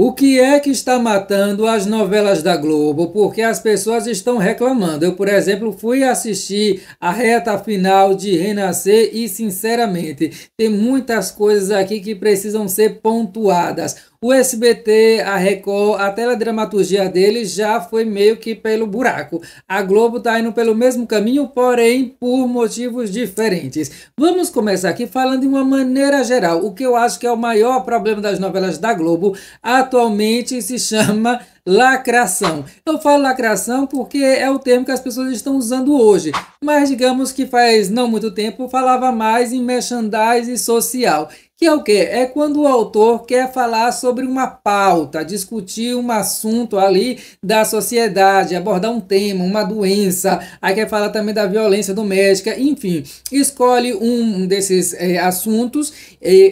O que é que está matando as novelas da Globo? Porque as pessoas estão reclamando. Eu, por exemplo, fui assistir a reta final de Renascer e, sinceramente, tem muitas coisas aqui que precisam ser pontuadas o SBT, a Record, a teledramaturgia dele já foi meio que pelo buraco. A Globo está indo pelo mesmo caminho, porém por motivos diferentes. Vamos começar aqui falando de uma maneira geral. O que eu acho que é o maior problema das novelas da Globo atualmente se chama lacração. Eu falo lacração porque é o termo que as pessoas estão usando hoje, mas digamos que faz não muito tempo falava mais em merchandising social. Que é o quê? É quando o autor quer falar sobre uma pauta, discutir um assunto ali da sociedade, abordar um tema, uma doença, aí quer falar também da violência doméstica, enfim, escolhe um desses é, assuntos,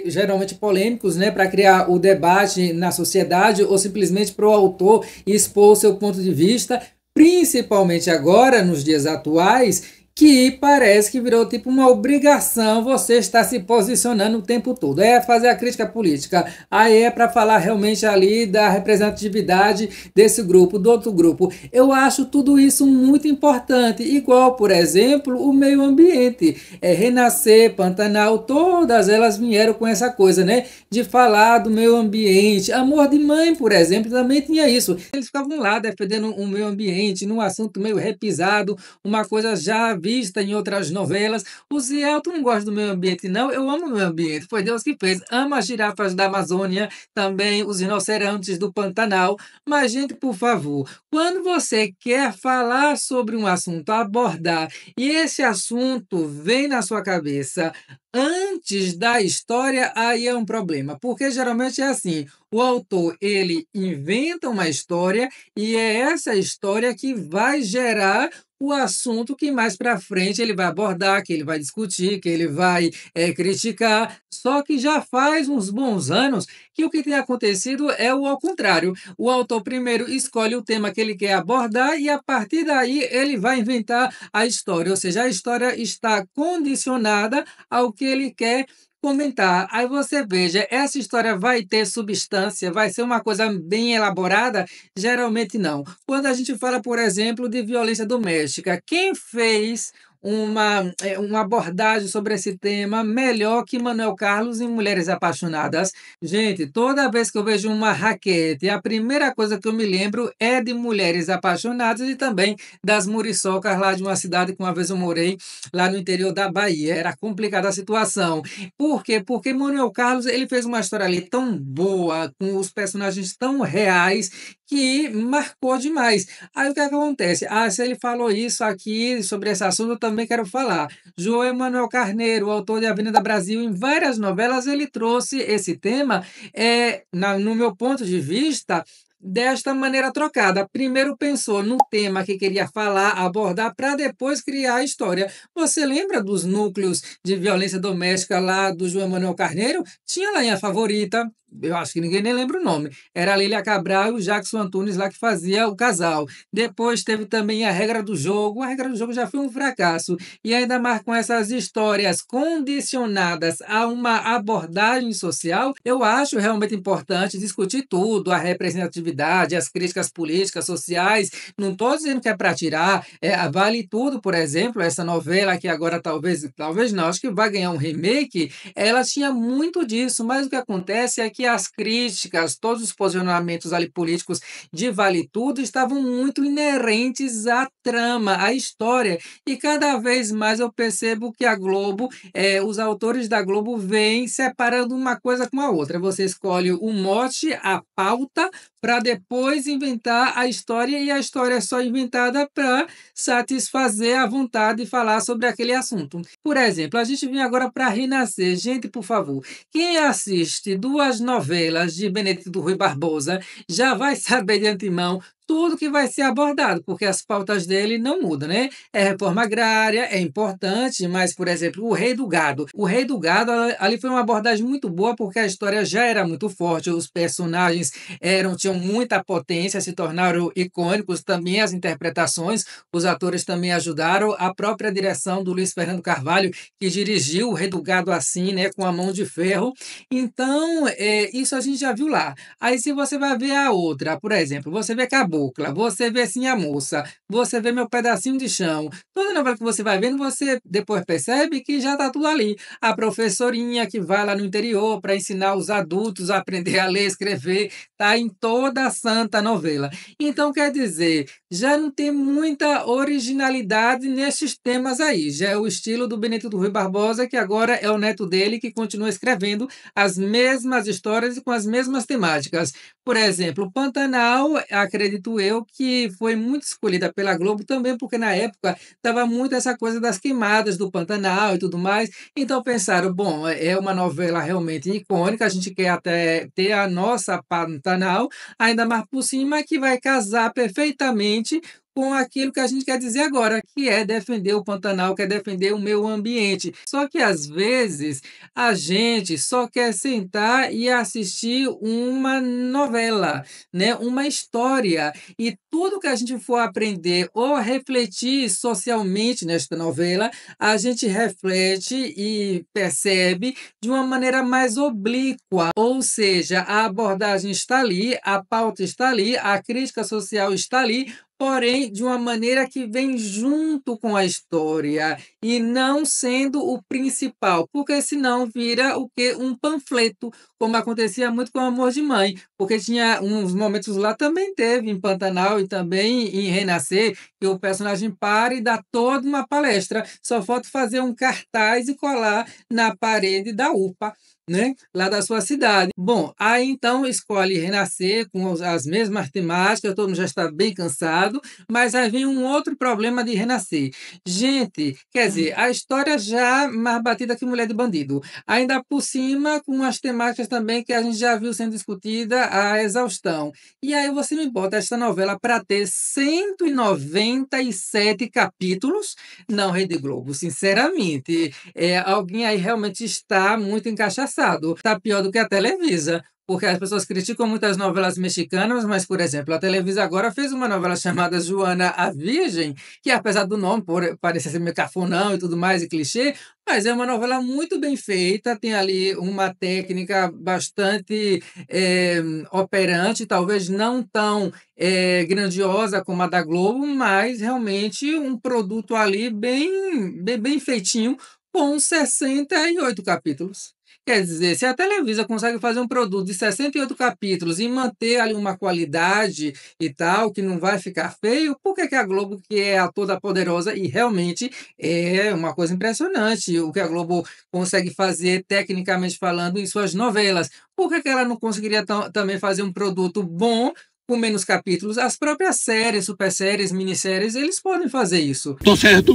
geralmente polêmicos, né, para criar o debate na sociedade ou simplesmente para o autor expor seu ponto de vista, principalmente agora, nos dias atuais que parece que virou tipo uma obrigação você estar se posicionando o tempo todo. É fazer a crítica política, aí é para falar realmente ali da representatividade desse grupo, do outro grupo. Eu acho tudo isso muito importante, igual, por exemplo, o meio ambiente. É, Renascer, Pantanal, todas elas vieram com essa coisa, né? De falar do meio ambiente. Amor de Mãe, por exemplo, também tinha isso. Eles ficavam lá defendendo o meio ambiente, num assunto meio repisado, uma coisa já vista em outras novelas. O Zé não gosta do meio ambiente, não. Eu amo o meio ambiente, foi Deus que fez. Amo as girafas da Amazônia, também os rinocerontes do Pantanal. Mas, gente, por favor, quando você quer falar sobre um assunto, abordar, e esse assunto vem na sua cabeça antes da história, aí é um problema, porque geralmente é assim, o autor, ele inventa uma história e é essa história que vai gerar o assunto que mais para frente ele vai abordar, que ele vai discutir, que ele vai é, criticar. Só que já faz uns bons anos que o que tem acontecido é o ao contrário. O autor primeiro escolhe o tema que ele quer abordar e a partir daí ele vai inventar a história. Ou seja, a história está condicionada ao que que ele quer comentar. Aí você veja, essa história vai ter substância, vai ser uma coisa bem elaborada? Geralmente não. Quando a gente fala, por exemplo, de violência doméstica, quem fez uma, é, uma abordagem sobre esse tema melhor que Manuel Carlos em Mulheres Apaixonadas. Gente, toda vez que eu vejo uma raquete, a primeira coisa que eu me lembro é de Mulheres Apaixonadas e também das muriçocas lá de uma cidade que uma vez eu morei, lá no interior da Bahia. Era complicada a situação. Por quê? Porque Manuel Carlos ele fez uma história ali tão boa, com os personagens tão reais, que marcou demais. Aí o que é acontece? Ah, se ele falou isso aqui sobre esse assunto, eu também quero falar. João Emanuel Carneiro, autor de Avenida Brasil, em várias novelas, ele trouxe esse tema, é, na, no meu ponto de vista, desta maneira trocada. Primeiro pensou no tema que queria falar, abordar, para depois criar a história. Você lembra dos núcleos de violência doméstica lá do João Emanuel Carneiro? Tinha lá em A Favorita, eu acho que ninguém nem lembra o nome. Era a Lília Cabral e o Jackson Antunes lá que fazia o casal. Depois teve também a regra do jogo. A regra do jogo já foi um fracasso. E ainda marcam essas histórias condicionadas a uma abordagem social. Eu acho realmente importante discutir tudo: a representatividade, as críticas políticas, sociais. Não estou dizendo que é para tirar. É, vale tudo, por exemplo, essa novela que agora talvez, talvez não, acho que vai ganhar um remake. Ela tinha muito disso, mas o que acontece é que que as críticas, todos os posicionamentos ali políticos de Vale Tudo estavam muito inerentes à trama, à história. E cada vez mais eu percebo que a Globo, é, os autores da Globo vêm separando uma coisa com a outra. Você escolhe o mote, a pauta, para depois inventar a história e a história é só inventada para satisfazer a vontade de falar sobre aquele assunto. Por exemplo, a gente vem agora para Renascer. Gente, por favor, quem assiste duas novelas de Benedito Rui Barbosa já vai saber de antemão tudo que vai ser abordado, porque as pautas dele não mudam, né? É reforma agrária, é importante, mas, por exemplo, o rei do gado. O rei do gado ali foi uma abordagem muito boa, porque a história já era muito forte, os personagens eram tinham muita potência, se tornaram icônicos, também as interpretações, os atores também ajudaram, a própria direção do Luiz Fernando Carvalho, que dirigiu o rei do gado assim, né, com a mão de ferro. Então, é, isso a gente já viu lá. Aí, se você vai ver a outra, por exemplo, você vê que a cabocla, você vê sim a moça, você vê meu pedacinho de chão. Toda novela que você vai vendo, você depois percebe que já está tudo ali. A professorinha que vai lá no interior para ensinar os adultos a aprender a ler, escrever, está em toda a santa novela. Então, quer dizer, já não tem muita originalidade nesses temas aí. Já é o estilo do Benedito do Rui Barbosa, que agora é o neto dele que continua escrevendo as mesmas histórias e com as mesmas temáticas. Por exemplo, Pantanal, acredito Acredito eu que foi muito escolhida pela Globo também, porque na época estava muito essa coisa das queimadas do Pantanal e tudo mais. Então pensaram, bom, é, é uma novela realmente icônica, a gente quer até ter a nossa Pantanal, ainda mais por cima, que vai casar perfeitamente com aquilo que a gente quer dizer agora, que é defender o Pantanal, que é defender o meio ambiente. Só que às vezes a gente só quer sentar e assistir uma novela, né? Uma história e tudo que a gente for aprender ou refletir socialmente nesta novela, a gente reflete e percebe de uma maneira mais oblíqua, ou seja, a abordagem está ali, a pauta está ali, a crítica social está ali, porém de uma maneira que vem junto com a história e não sendo o principal, porque senão vira o que um panfleto, como acontecia muito com o Amor de Mãe, porque tinha uns momentos lá também teve em Pantanal e também em Renascer, que o personagem para e dá toda uma palestra, só falta fazer um cartaz e colar na parede da UPA né, lá da sua cidade. Bom, aí então escolhe renascer com as mesmas temáticas, todo mundo já está bem cansado, mas aí vem um outro problema de renascer. Gente, quer dizer, a história já mais batida que Mulher de Bandido. Ainda por cima, com as temáticas também que a gente já viu sendo discutida, a exaustão. E aí você me bota essa novela para ter 197 capítulos? Não, Rede Globo, sinceramente, é, alguém aí realmente está muito encaixado engraçado. Tá pior do que a Televisa. Porque as pessoas criticam muitas novelas mexicanas, mas, por exemplo, a Televisa agora fez uma novela chamada Joana a Virgem, que apesar do nome por, parecer ser meio cafonão e tudo mais, e clichê, mas é uma novela muito bem feita, tem ali uma técnica bastante é, operante, talvez não tão é, grandiosa como a da Globo, mas realmente um produto ali bem, bem, bem feitinho, com 68 capítulos. Quer dizer, se a Televisa consegue fazer um produto de 68 capítulos e manter ali uma qualidade e tal, que não vai ficar feio, por que, que a Globo, que é a toda poderosa e realmente é uma coisa impressionante o que a Globo consegue fazer tecnicamente falando em suas novelas, por que, que ela não conseguiria também fazer um produto bom com menos capítulos? As próprias séries, super séries, minisséries, eles podem fazer isso. Tô certo.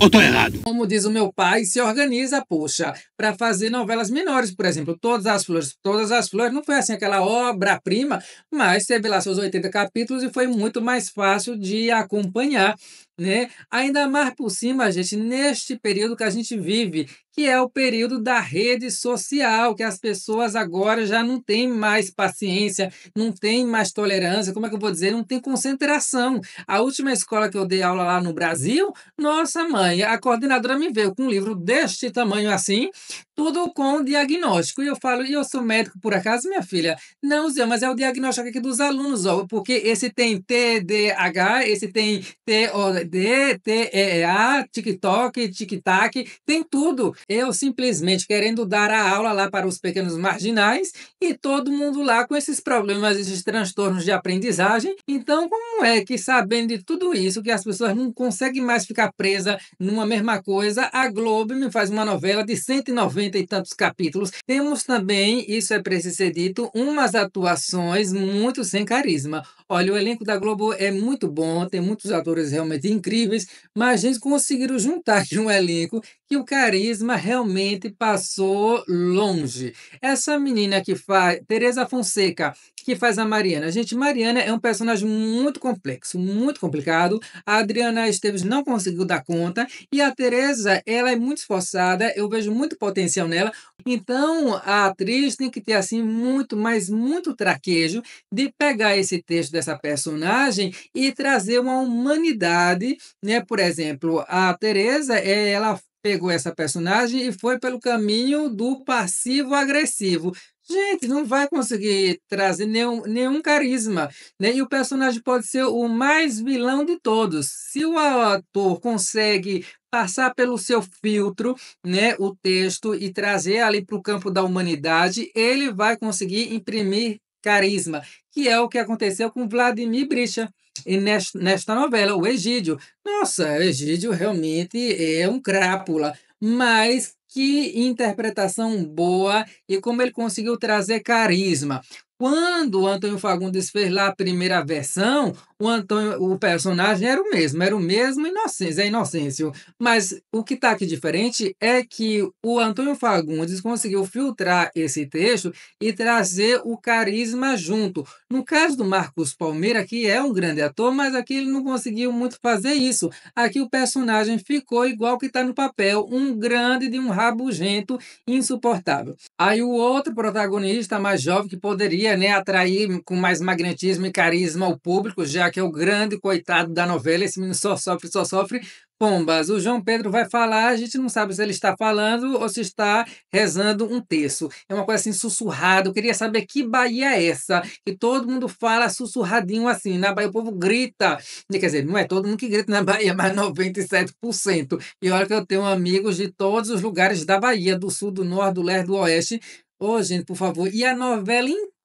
Ou tô errado? Como diz o meu pai, se organiza, poxa, para fazer novelas menores, por exemplo, Todas as Flores. Todas as Flores não foi assim aquela obra-prima, mas teve lá seus 80 capítulos e foi muito mais fácil de acompanhar né? Ainda mais por cima, gente, neste período que a gente vive, que é o período da rede social, que as pessoas agora já não têm mais paciência, não têm mais tolerância, como é que eu vou dizer? Não tem concentração. A última escola que eu dei aula lá no Brasil, nossa mãe, a coordenadora me veio com um livro deste tamanho assim, tudo com diagnóstico. E eu falo, e eu sou médico por acaso, minha filha? Não, Zé, mas é o diagnóstico aqui dos alunos, ó, porque esse tem TDAH, esse tem TO, TDD, TEA, TikTok, TikTok, tem tudo. Eu simplesmente querendo dar a aula lá para os pequenos marginais e todo mundo lá com esses problemas, esses transtornos de aprendizagem. Então, como é que sabendo de tudo isso, que as pessoas não conseguem mais ficar presas numa mesma coisa, a Globo me faz uma novela de 190 e tantos capítulos. Temos também, isso é preciso ser dito, umas atuações muito sem carisma. Olha, o elenco da Globo é muito bom, tem muitos atores realmente incríveis, mas eles conseguiram juntar de um elenco que o carisma realmente passou longe. Essa menina que faz, Teresa Fonseca, que faz a Mariana. A gente, Mariana é um personagem muito complexo, muito complicado. A Adriana Esteves não conseguiu dar conta e a Teresa, ela é muito esforçada, eu vejo muito potencial nela. Então, a atriz tem que ter assim muito, mas muito traquejo de pegar esse texto dessa personagem e trazer uma humanidade, né? Por exemplo, a Teresa, é, ela pegou essa personagem e foi pelo caminho do passivo agressivo. Gente, não vai conseguir trazer nenhum, nenhum carisma. Né? E o personagem pode ser o mais vilão de todos. Se o ator consegue passar pelo seu filtro né, o texto e trazer ali para o campo da humanidade, ele vai conseguir imprimir carisma, que é o que aconteceu com Vladimir Bricha nesta, nesta novela, o Egídio. Nossa, o Egídio realmente é um crápula, mas que interpretação boa e como ele conseguiu trazer carisma. Quando o Antônio Fagundes fez lá a primeira versão, o Antônio, o personagem era o mesmo, era o mesmo é Inocêncio, é Mas o que está aqui diferente é que o Antônio Fagundes conseguiu filtrar esse texto e trazer o carisma junto. No caso do Marcos Palmeira, que é um grande ator, mas aqui ele não conseguiu muito fazer isso. Aqui o personagem ficou igual que está no papel, um grande de um rabugento insuportável. Aí o outro protagonista mais jovem que poderia né, atrair com mais magnetismo e carisma o público, já que é o grande coitado da novela, esse menino só sofre, só sofre. Pombas, o João Pedro vai falar, a gente não sabe se ele está falando ou se está rezando um terço. É uma coisa assim sussurrado Eu queria saber que Bahia é essa, que todo mundo fala sussurradinho assim. Na Bahia o povo grita. Quer dizer, não é todo mundo que grita na Bahia, mas 97%. E olha que eu tenho amigos de todos os lugares da Bahia, do sul, do norte, do leste, do oeste. Ô, oh, gente, por favor. E a novela inteira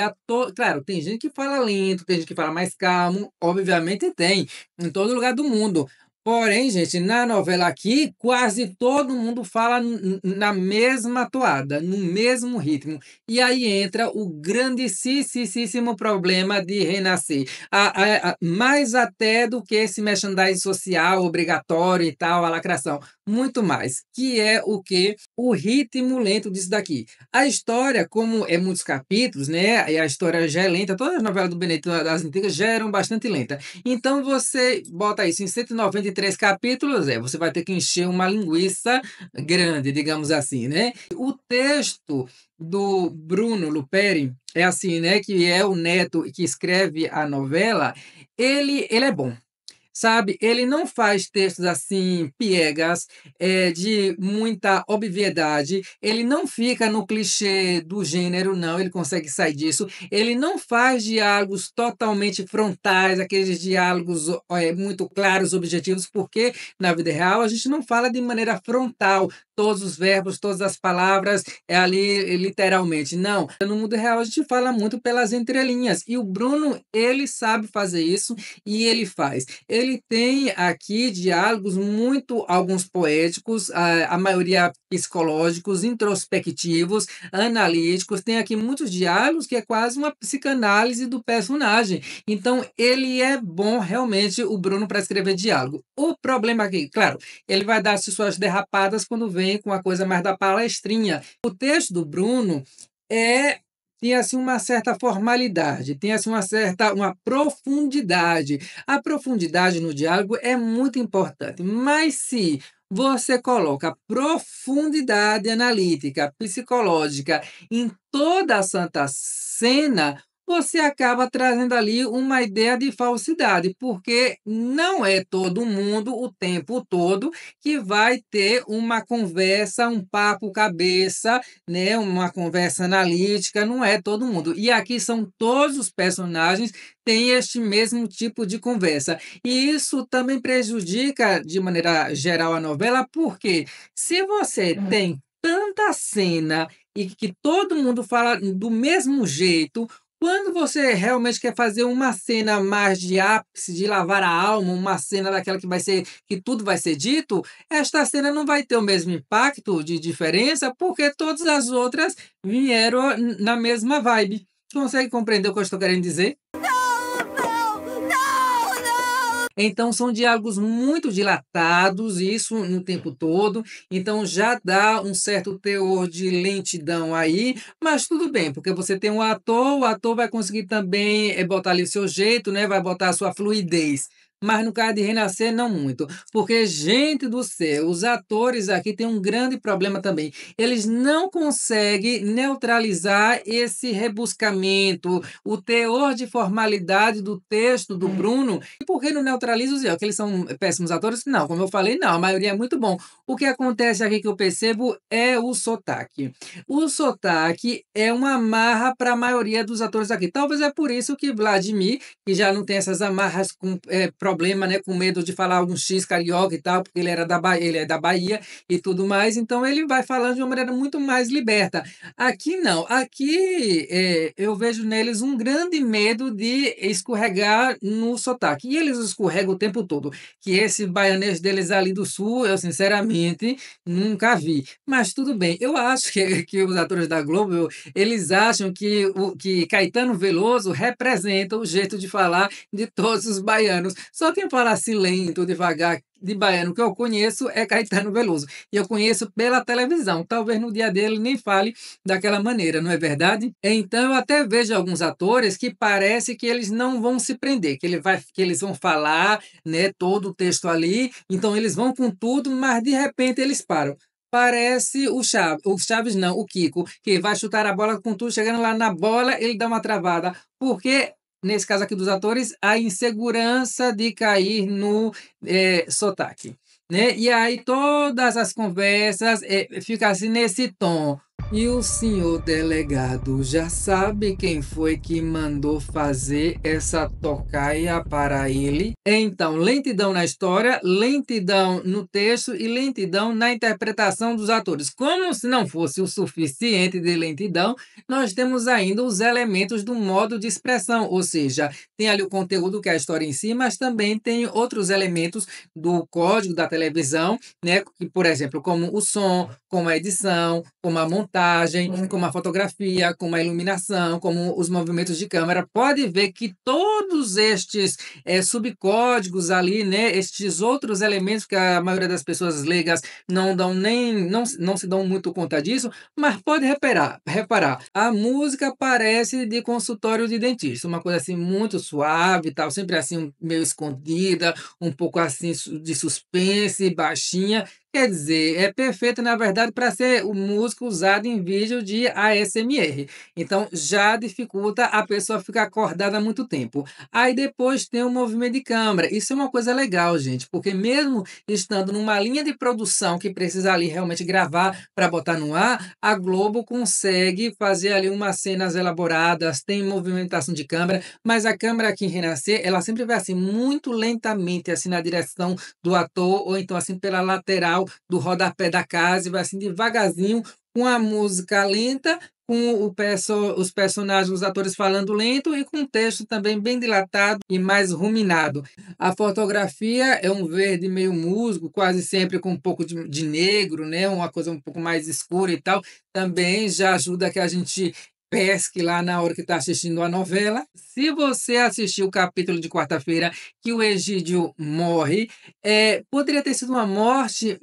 a To... Claro, tem gente que fala lento, tem gente que fala mais calmo. Obviamente tem, em todo lugar do mundo. Porém, gente, na novela aqui, quase todo mundo fala na mesma toada, no mesmo ritmo. E aí entra o grandíssimo problema de renascer. A, a, a, mais até do que esse merchandising social obrigatório e tal, a lacração muito mais, que é o que o ritmo lento disso daqui. A história, como é muitos capítulos, né? E a história já é lenta, todas as novelas do Benedito das antigas já eram bastante lenta. Então você bota isso em 193 capítulos, é, você vai ter que encher uma linguiça grande, digamos assim, né? O texto do Bruno Luperi é assim, né, que é o neto que escreve a novela, ele ele é bom sabe? Ele não faz textos assim, piegas, é, de muita obviedade. Ele não fica no clichê do gênero, não. Ele consegue sair disso. Ele não faz diálogos totalmente frontais, aqueles diálogos é, muito claros, objetivos, porque na vida real a gente não fala de maneira frontal todos os verbos, todas as palavras é ali literalmente. Não, no mundo real a gente fala muito pelas entrelinhas e o Bruno ele sabe fazer isso e ele faz. Ele tem aqui diálogos muito alguns poéticos, a, a maioria psicológicos, introspectivos, analíticos. Tem aqui muitos diálogos que é quase uma psicanálise do personagem. Então ele é bom realmente o Bruno para escrever diálogo. O problema aqui, claro, ele vai dar suas derrapadas quando vem com a coisa mais da palestrinha. O texto do Bruno é tem assim uma certa formalidade, tem assim uma certa uma profundidade. A profundidade no diálogo é muito importante, mas se você coloca profundidade analítica, psicológica em toda a Santa Cena, você acaba trazendo ali uma ideia de falsidade, porque não é todo mundo o tempo todo que vai ter uma conversa, um papo cabeça, né, uma conversa analítica, não é todo mundo. E aqui são todos os personagens têm este mesmo tipo de conversa. E isso também prejudica de maneira geral a novela, porque se você hum. tem tanta cena e que todo mundo fala do mesmo jeito, quando você realmente quer fazer uma cena mais de ápice, de lavar a alma, uma cena daquela que vai ser que tudo vai ser dito, esta cena não vai ter o mesmo impacto de diferença, porque todas as outras vieram na mesma vibe. Consegue compreender o que eu estou querendo dizer? Então, são diálogos muito dilatados, isso no tempo todo. Então, já dá um certo teor de lentidão aí, mas tudo bem, porque você tem um ator, o ator vai conseguir também eh, botar ali o seu jeito, né? vai botar a sua fluidez mas no caso de Renascer, não muito. Porque, gente do céu, os atores aqui têm um grande problema também. Eles não conseguem neutralizar esse rebuscamento, o teor de formalidade do texto do é. Bruno. E por que não neutraliza o Zé? Que eles são péssimos atores? Não, como eu falei, não. A maioria é muito bom. O que acontece aqui que eu percebo é o sotaque. O sotaque é uma amarra para a maioria dos atores aqui. Talvez é por isso que Vladimir, que já não tem essas amarras com, é, problema, né, com medo de falar algum X carioca e tal, porque ele era da Bahia, ele é da Bahia e tudo mais, então ele vai falando de uma maneira muito mais liberta. Aqui não, aqui é, eu vejo neles um grande medo de escorregar no sotaque. E eles escorregam o tempo todo. Que esse baianês deles ali do sul, eu sinceramente nunca vi. Mas tudo bem, eu acho que, que os atores da Globo, eles acham que, o, que Caetano Veloso representa o jeito de falar de todos os baianos. Só quem fala assim lento, devagar, de baiano que eu conheço é Caetano Veloso. E eu conheço pela televisão. Talvez no dia dele nem fale daquela maneira, não é verdade? Então eu até vejo alguns atores que parece que eles não vão se prender, que, ele vai, que eles vão falar né, todo o texto ali, então eles vão com tudo, mas de repente eles param parece o Chaves, o Chaves não, o Kiko, que vai chutar a bola com tudo, chegando lá na bola, ele dá uma travada, porque nesse caso aqui dos atores, a insegurança de cair no é, sotaque. Né? E aí todas as conversas é, eh, ficam assim nesse tom. E o senhor delegado já sabe quem foi que mandou fazer essa tocaia para ele? Então, lentidão na história, lentidão no texto e lentidão na interpretação dos atores. Como se não fosse o suficiente de lentidão, nós temos ainda os elementos do modo de expressão, ou seja, tem ali o conteúdo que é a história em si, mas também tem outros elementos do código da televisão, né? Por exemplo, como o som, como a edição, como a montagem montagem, uma fotografia, com uma iluminação, como os movimentos de câmera, pode ver que todos estes é, subcódigos ali, né, estes outros elementos que a maioria das pessoas leigas não dão nem não, não se dão muito conta disso, mas pode reparar, reparar. A música parece de consultório de dentista, uma coisa assim muito suave, tal, sempre assim meio escondida, um pouco assim de suspense, baixinha Quer dizer, é perfeito, na verdade, para ser o músico usado em vídeo de ASMR. Então, já dificulta a pessoa ficar acordada muito tempo. Aí depois tem o movimento de câmera. Isso é uma coisa legal, gente, porque mesmo estando numa linha de produção que precisa ali realmente gravar para botar no ar, a Globo consegue fazer ali umas cenas elaboradas, tem movimentação de câmera, mas a câmera aqui em Renascer, ela sempre vai assim, muito lentamente, assim, na direção do ator, ou então assim, pela lateral do rodapé da casa, e vai assim devagarzinho, com a música lenta, com perso os personagens, os atores falando lento e com um texto também bem dilatado e mais ruminado. A fotografia é um verde meio musgo, quase sempre com um pouco de, de negro, né? uma coisa um pouco mais escura e tal. Também já ajuda que a gente pesque lá na hora que está assistindo a novela. Se você assistiu o capítulo de quarta-feira que o Egídio morre, é, poderia ter sido uma morte,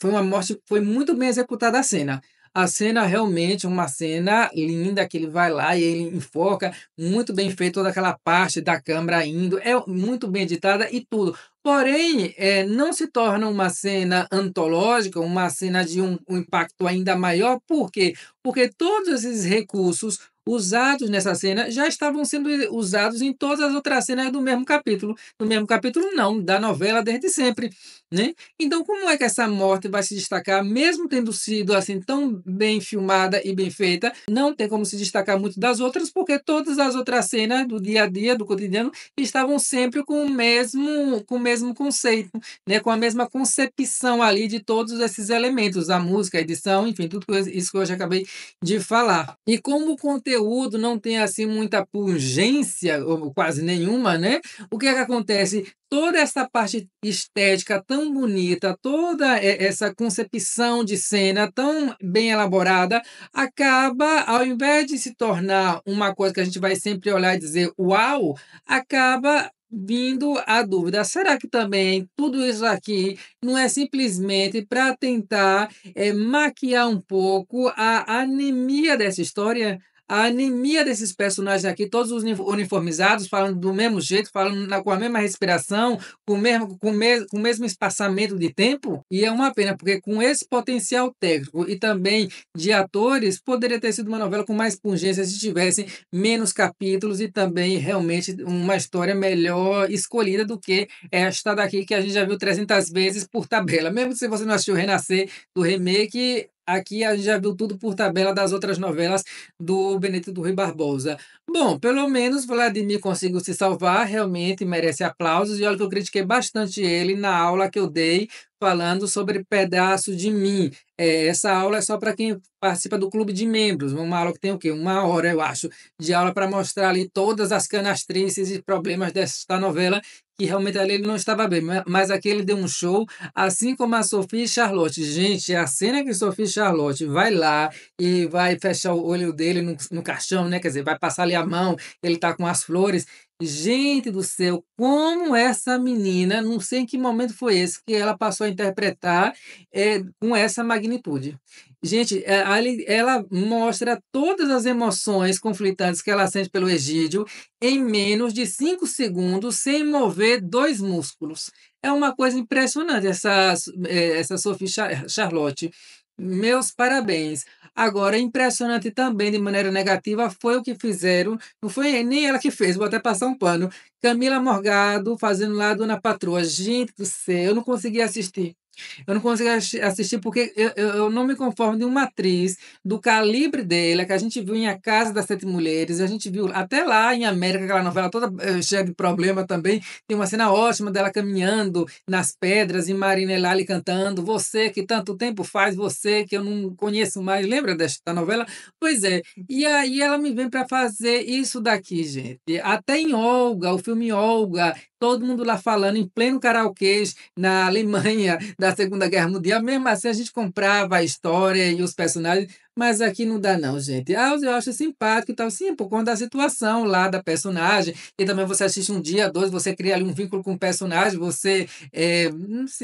foi uma morte, foi muito bem executada a cena. A cena realmente uma cena linda que ele vai lá e ele enfoca muito bem feito toda aquela parte da câmera indo, é muito bem editada e tudo. Porém, é, não se torna uma cena antológica, uma cena de um, um impacto ainda maior, por quê? Porque todos esses recursos usados nessa cena já estavam sendo usados em todas as outras cenas do mesmo capítulo. Do mesmo capítulo, não, da novela desde sempre. Né? Então, como é que essa morte vai se destacar, mesmo tendo sido assim tão bem filmada e bem feita? Não tem como se destacar muito das outras, porque todas as outras cenas do dia a dia, do cotidiano, estavam sempre com o mesmo, com o mesmo conceito, né? com a mesma concepção ali de todos esses elementos, a música, a edição, enfim, tudo isso que eu já acabei de falar. E como o conteúdo conteúdo não tem assim muita pungência, ou quase nenhuma, né? O que, é que acontece? Toda essa parte estética tão bonita, toda essa concepção de cena tão bem elaborada, acaba, ao invés de se tornar uma coisa que a gente vai sempre olhar e dizer uau, acaba vindo a dúvida: será que também tudo isso aqui não é simplesmente para tentar é, maquiar um pouco a anemia dessa história? a anemia desses personagens aqui, todos os uniformizados, falando do mesmo jeito, falando na, com a mesma respiração, com o mesmo, com, me, com mesmo espaçamento de tempo. E é uma pena, porque com esse potencial técnico e também de atores, poderia ter sido uma novela com mais pungência se tivessem menos capítulos e também realmente uma história melhor escolhida do que esta daqui, que a gente já viu 300 vezes por tabela. Mesmo se você não assistiu Renascer do remake, Aqui a gente já viu tudo por tabela das outras novelas do Benedito do Rui Barbosa. Bom, pelo menos Vladimir conseguiu se salvar, realmente merece aplausos. E olha que eu critiquei bastante ele na aula que eu dei falando sobre pedaço de mim. É, essa aula é só para quem participa do clube de membros. Uma aula que tem o quê? Uma hora, eu acho, de aula para mostrar ali todas as canastrices e problemas desta novela, que realmente ali ele não estava bem. Mas aqui ele deu um show, assim como a Sofia e Charlotte. Gente, a cena que Sofia e Charlotte vai lá e vai fechar o olho dele no, no caixão, né? Quer dizer, vai passar ali a mão, ele tá com as flores. Gente do céu, como essa menina, não sei em que momento foi esse que ela passou a interpretar é, com essa magnitude. Gente, é, ela mostra todas as emoções conflitantes que ela sente pelo Egídio em menos de cinco segundos, sem mover dois músculos. É uma coisa impressionante essa, eh, essa Sophie Charlotte. Meus parabéns. Agora, impressionante também de maneira negativa foi o que fizeram. Não foi nem ela que fez, vou até passar um pano. Camila Morgado fazendo lá a Dona Patroa. Gente do céu, eu não consegui assistir. Eu não consigo assistir porque eu, eu não me conformo de uma atriz do calibre dela que a gente viu em A Casa das Sete Mulheres, a gente viu até lá em América, aquela novela toda eh, cheia de problema também. Tem uma cena ótima dela caminhando nas pedras e Marina Elali cantando: Você que tanto tempo faz, você que eu não conheço mais. Lembra desta novela? Pois é. E aí ela me vem para fazer isso daqui, gente. Até em Olga, o filme Olga, todo mundo lá falando em pleno karaokês na Alemanha da Segunda Guerra Mundial. Mesmo assim, a gente comprava a história e os personagens, mas aqui não dá não, gente. Ah, eu acho simpático e tal. Sim, por conta da situação lá da personagem. E também você assiste um dia, dois, você cria ali um vínculo com o personagem, você é,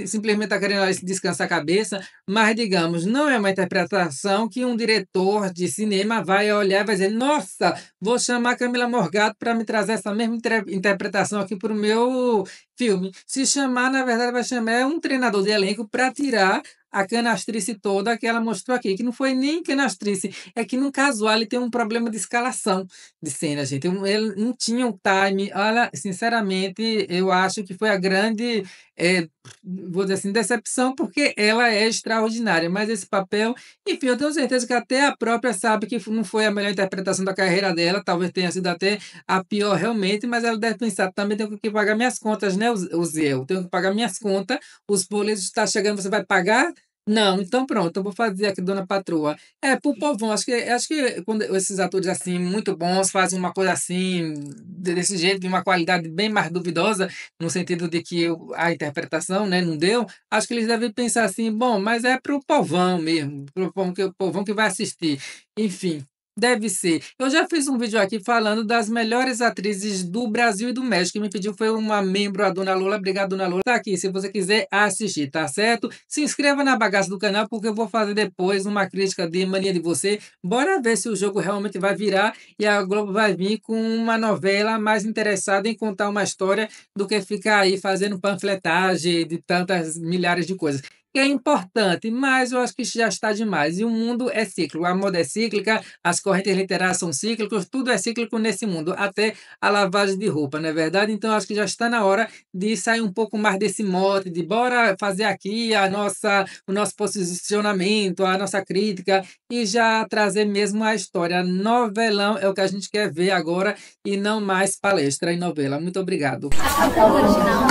simplesmente está querendo assim, descansar a cabeça. Mas, digamos, não é uma interpretação que um diretor de cinema vai olhar e vai dizer nossa, vou chamar a Camila Morgado para me trazer essa mesma interpretação aqui para o meu filme. Se chamar, na verdade, vai chamar um treinador de elenco para tirar a canastrice toda que ela mostrou aqui, que não foi nem canastrice, é que no caso ele tem um problema de escalação de cena, gente. Ele não tinha um time. Olha, sinceramente, eu acho que foi a grande, é, vou dizer assim, decepção, porque ela é extraordinária. Mas esse papel, enfim, eu tenho certeza que até a própria sabe que não foi a melhor interpretação da carreira dela, talvez tenha sido até a pior realmente, mas ela deve pensar também tenho que pagar minhas contas, né, Zé? Eu tenho que pagar minhas contas, os boletos estão tá chegando, você vai pagar não, então pronto, eu vou fazer aqui Dona Patroa. É, pro povão, acho que, acho que quando esses atores assim, muito bons, fazem uma coisa assim, desse jeito, de uma qualidade bem mais duvidosa, no sentido de que a interpretação né, não deu, acho que eles devem pensar assim, bom, mas é pro povão mesmo, pro povão que, povão que vai assistir. Enfim, Deve ser. Eu já fiz um vídeo aqui falando das melhores atrizes do Brasil e do México. Quem me pediu foi uma membro, a Dona Lula. Obrigado, Dona Lula. Tá aqui, se você quiser assistir, tá certo? Se inscreva na bagaça do canal, porque eu vou fazer depois uma crítica de mania de você. Bora ver se o jogo realmente vai virar e a Globo vai vir com uma novela mais interessada em contar uma história do que ficar aí fazendo panfletagem de tantas milhares de coisas que é importante, mas eu acho que já está demais. E o mundo é cíclico, a moda é cíclica, as correntes literárias são cíclicas, tudo é cíclico nesse mundo, até a lavagem de roupa, não é verdade? Então acho que já está na hora de sair um pouco mais desse mote de bora fazer aqui a nossa, o nosso posicionamento, a nossa crítica e já trazer mesmo a história. Novelão é o que a gente quer ver agora e não mais palestra e novela. Muito obrigado. Acabou, marginal.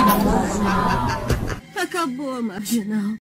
Acabou, marginal.